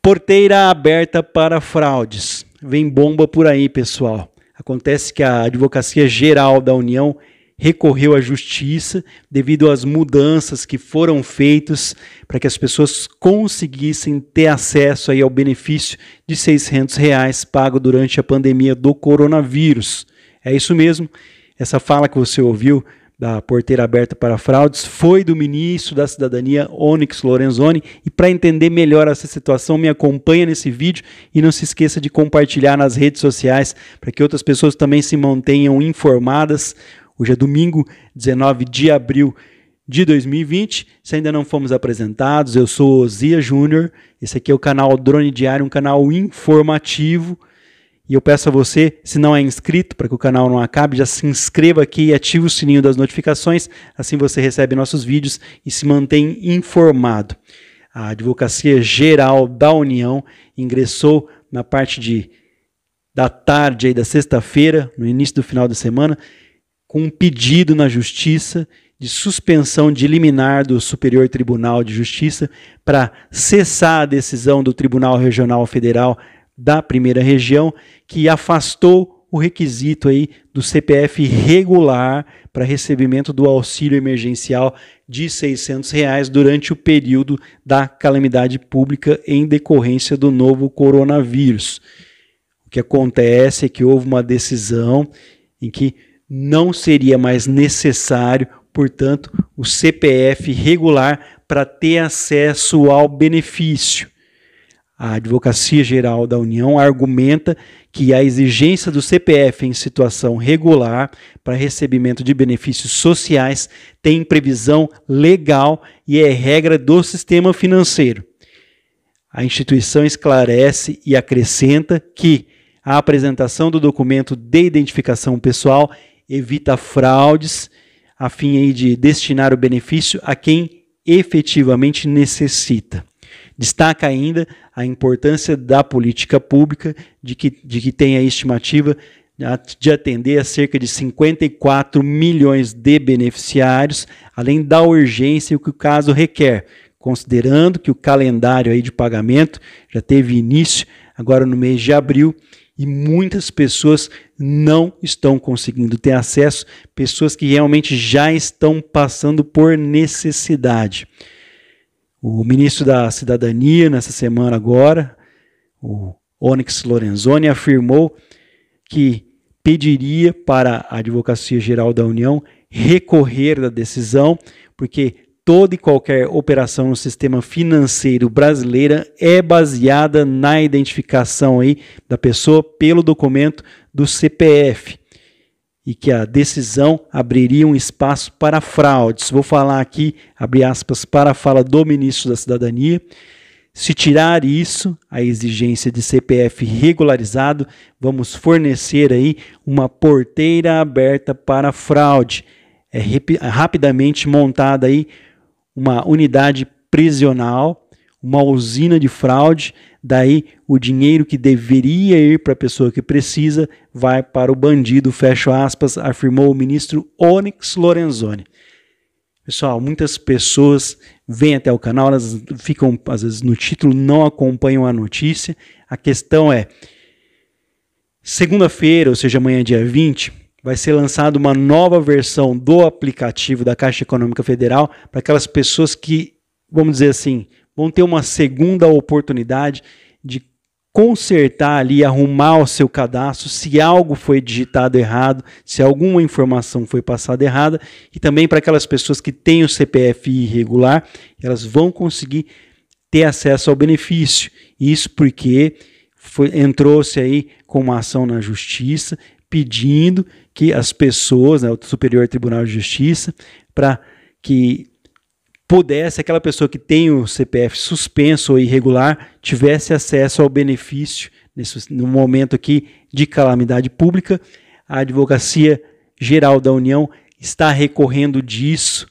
Porteira aberta para fraudes. Vem bomba por aí, pessoal. Acontece que a Advocacia Geral da União recorreu à justiça devido às mudanças que foram feitas para que as pessoas conseguissem ter acesso aí ao benefício de R$ 600 reais pago durante a pandemia do coronavírus. É isso mesmo. Essa fala que você ouviu da porteira aberta para fraudes foi do ministro da Cidadania, Onyx Lorenzoni. E para entender melhor essa situação, me acompanha nesse vídeo e não se esqueça de compartilhar nas redes sociais para que outras pessoas também se mantenham informadas. Hoje é domingo, 19 de abril de 2020. Se ainda não fomos apresentados, eu sou Zia Júnior. Esse aqui é o canal Drone Diário, um canal informativo e eu peço a você, se não é inscrito, para que o canal não acabe, já se inscreva aqui e ative o sininho das notificações, assim você recebe nossos vídeos e se mantém informado. A Advocacia Geral da União ingressou na parte de da tarde aí da sexta-feira, no início do final da semana, com um pedido na justiça de suspensão de liminar do Superior Tribunal de Justiça para cessar a decisão do Tribunal Regional Federal da primeira região que afastou o requisito aí do CPF regular para recebimento do auxílio emergencial de R$ reais durante o período da calamidade pública em decorrência do novo coronavírus. O que acontece é que houve uma decisão em que não seria mais necessário, portanto, o CPF regular para ter acesso ao benefício. A Advocacia Geral da União argumenta que a exigência do CPF em situação regular para recebimento de benefícios sociais tem previsão legal e é regra do sistema financeiro. A instituição esclarece e acrescenta que a apresentação do documento de identificação pessoal evita fraudes a fim de destinar o benefício a quem efetivamente necessita. Destaca ainda a importância da política pública, de que, de que tem a estimativa de atender a cerca de 54 milhões de beneficiários, além da urgência que o caso requer, considerando que o calendário aí de pagamento já teve início agora no mês de abril e muitas pessoas não estão conseguindo ter acesso, pessoas que realmente já estão passando por necessidade. O ministro da Cidadania, nessa semana agora, o Onyx Lorenzoni, afirmou que pediria para a Advocacia Geral da União recorrer da decisão, porque toda e qualquer operação no sistema financeiro brasileiro é baseada na identificação aí da pessoa pelo documento do CPF e que a decisão abriria um espaço para fraudes. Vou falar aqui, abre aspas, para a fala do ministro da Cidadania. Se tirar isso, a exigência de CPF regularizado, vamos fornecer aí uma porteira aberta para fraude. É rapidamente montada aí uma unidade prisional, uma usina de fraude Daí o dinheiro que deveria ir para a pessoa que precisa vai para o bandido, fecho aspas, afirmou o ministro Onyx Lorenzoni. Pessoal, muitas pessoas vêm até o canal, elas ficam às vezes no título, não acompanham a notícia. A questão é: segunda-feira, ou seja, amanhã, dia 20, vai ser lançada uma nova versão do aplicativo da Caixa Econômica Federal para aquelas pessoas que, vamos dizer assim, vão ter uma segunda oportunidade de consertar ali, arrumar o seu cadastro, se algo foi digitado errado, se alguma informação foi passada errada, e também para aquelas pessoas que têm o CPF irregular, elas vão conseguir ter acesso ao benefício. Isso porque entrou-se aí com uma ação na justiça pedindo que as pessoas, né, o Superior Tribunal de Justiça, para que pudesse, aquela pessoa que tem o CPF suspenso ou irregular, tivesse acesso ao benefício, nesse, no momento aqui de calamidade pública. A Advocacia Geral da União está recorrendo disso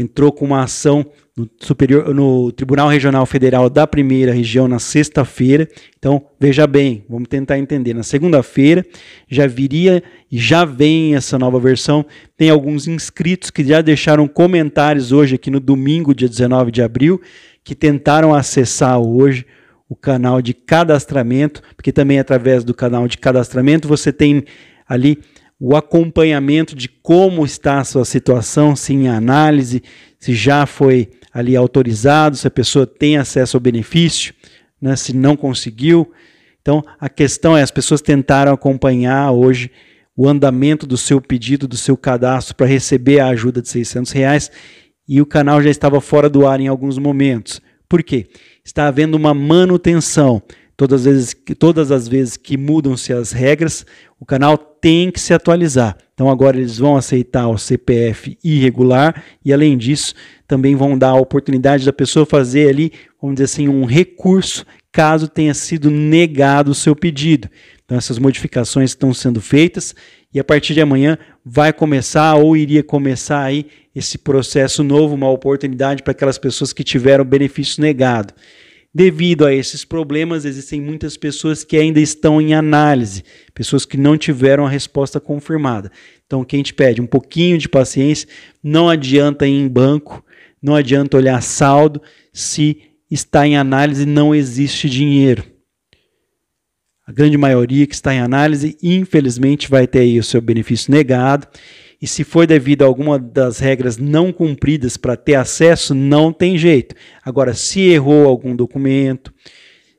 entrou com uma ação no, superior, no Tribunal Regional Federal da Primeira Região na sexta-feira. Então, veja bem, vamos tentar entender. Na segunda-feira já viria e já vem essa nova versão. Tem alguns inscritos que já deixaram comentários hoje aqui no domingo, dia 19 de abril, que tentaram acessar hoje o canal de cadastramento, porque também através do canal de cadastramento você tem ali o acompanhamento de como está a sua situação, se em análise, se já foi ali autorizado, se a pessoa tem acesso ao benefício, né, se não conseguiu. Então, a questão é: as pessoas tentaram acompanhar hoje o andamento do seu pedido, do seu cadastro para receber a ajuda de 600 reais e o canal já estava fora do ar em alguns momentos. Por quê? Está havendo uma manutenção. Todas as vezes que, todas as vezes que mudam-se as regras, o canal tem que se atualizar. Então agora eles vão aceitar o CPF irregular e além disso, também vão dar a oportunidade da pessoa fazer ali, vamos dizer assim, um recurso caso tenha sido negado o seu pedido. Então essas modificações estão sendo feitas e a partir de amanhã vai começar ou iria começar aí esse processo novo, uma oportunidade para aquelas pessoas que tiveram benefício negado. Devido a esses problemas, existem muitas pessoas que ainda estão em análise, pessoas que não tiveram a resposta confirmada. Então, quem te pede um pouquinho de paciência, não adianta ir em banco, não adianta olhar saldo se está em análise não existe dinheiro. A grande maioria que está em análise, infelizmente, vai ter aí o seu benefício negado e se for devido a alguma das regras não cumpridas para ter acesso, não tem jeito. Agora, se errou algum documento,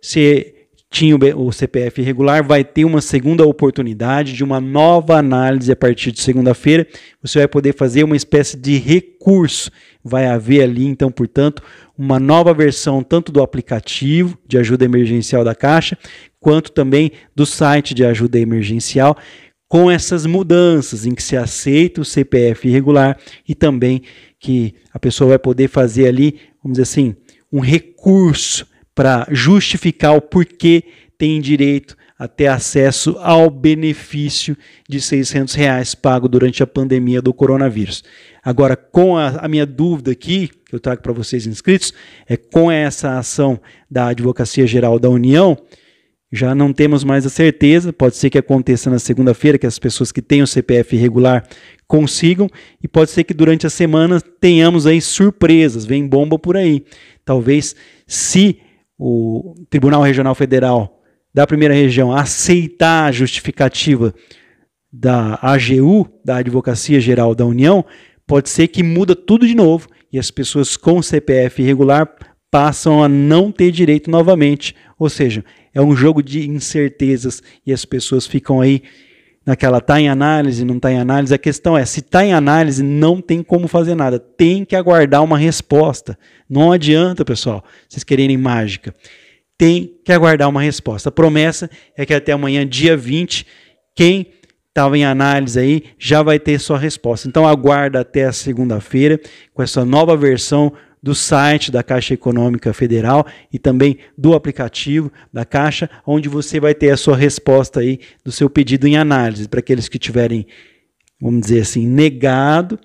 se tinha o CPF irregular, vai ter uma segunda oportunidade de uma nova análise a partir de segunda-feira. Você vai poder fazer uma espécie de recurso. Vai haver ali, então, portanto, uma nova versão tanto do aplicativo de ajuda emergencial da Caixa, quanto também do site de ajuda emergencial, com essas mudanças em que se aceita o CPF irregular e também que a pessoa vai poder fazer ali, vamos dizer assim, um recurso para justificar o porquê tem direito a ter acesso ao benefício de 600 reais pago durante a pandemia do coronavírus. Agora, com a, a minha dúvida aqui, que eu trago para vocês inscritos, é com essa ação da Advocacia Geral da União, já não temos mais a certeza, pode ser que aconteça na segunda-feira, que as pessoas que têm o CPF regular consigam, e pode ser que durante a semana tenhamos aí surpresas, vem bomba por aí. Talvez se o Tribunal Regional Federal da Primeira Região aceitar a justificativa da AGU, da Advocacia Geral da União, pode ser que muda tudo de novo e as pessoas com CPF regular passam a não ter direito novamente. Ou seja, é um jogo de incertezas e as pessoas ficam aí naquela está em análise, não está em análise. A questão é, se está em análise, não tem como fazer nada. Tem que aguardar uma resposta. Não adianta, pessoal, vocês quererem mágica. Tem que aguardar uma resposta. A promessa é que até amanhã, dia 20, quem estava em análise aí já vai ter sua resposta. Então aguarda até a segunda-feira com essa nova versão do site da Caixa Econômica Federal e também do aplicativo da Caixa, onde você vai ter a sua resposta aí do seu pedido em análise. Para aqueles que tiverem, vamos dizer assim, negado,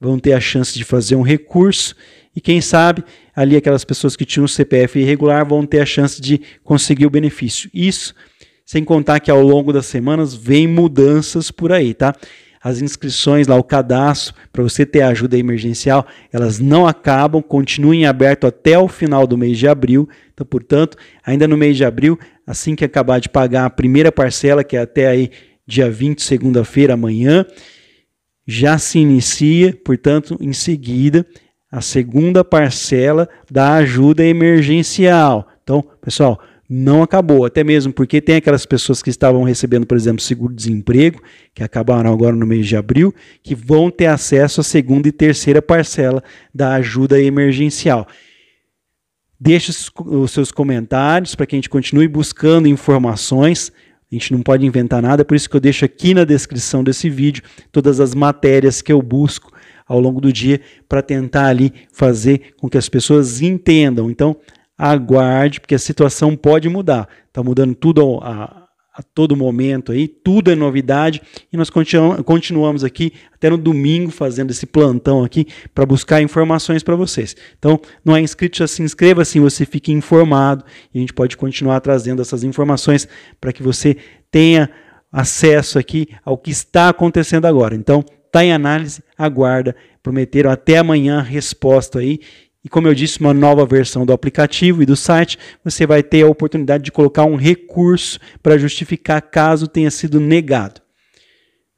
vão ter a chance de fazer um recurso e quem sabe ali aquelas pessoas que tinham CPF irregular vão ter a chance de conseguir o benefício. Isso sem contar que ao longo das semanas vem mudanças por aí, tá? As inscrições lá, o cadastro, para você ter ajuda emergencial, elas não acabam, continuem aberto até o final do mês de abril. Então, portanto, ainda no mês de abril, assim que acabar de pagar a primeira parcela, que é até aí dia 20, segunda-feira, amanhã, já se inicia, portanto, em seguida, a segunda parcela da ajuda emergencial. Então, pessoal, não acabou, até mesmo porque tem aquelas pessoas que estavam recebendo, por exemplo, seguro-desemprego, que acabaram agora no mês de abril, que vão ter acesso à segunda e terceira parcela da ajuda emergencial. Deixe os seus comentários para que a gente continue buscando informações. A gente não pode inventar nada, por isso que eu deixo aqui na descrição desse vídeo todas as matérias que eu busco ao longo do dia para tentar ali fazer com que as pessoas entendam. Então, aguarde, porque a situação pode mudar. Está mudando tudo a, a, todo momento aí, tudo é novidade e nós continuamos, continuamos aqui até no domingo fazendo esse plantão aqui para buscar informações para vocês. Então, não é inscrito, já se inscreva assim você fique informado e a gente pode continuar trazendo essas informações para que você tenha acesso aqui ao que está acontecendo agora. Então, está em análise, aguarda. Prometeram até amanhã a resposta aí e como eu disse, uma nova versão do aplicativo e do site, você vai ter a oportunidade de colocar um recurso para justificar caso tenha sido negado.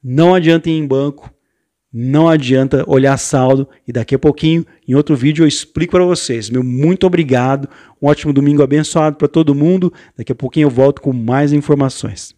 Não adianta ir em banco, não adianta olhar saldo e daqui a pouquinho, em outro vídeo, eu explico para vocês. Meu muito obrigado, um ótimo domingo abençoado para todo mundo. Daqui a pouquinho eu volto com mais informações.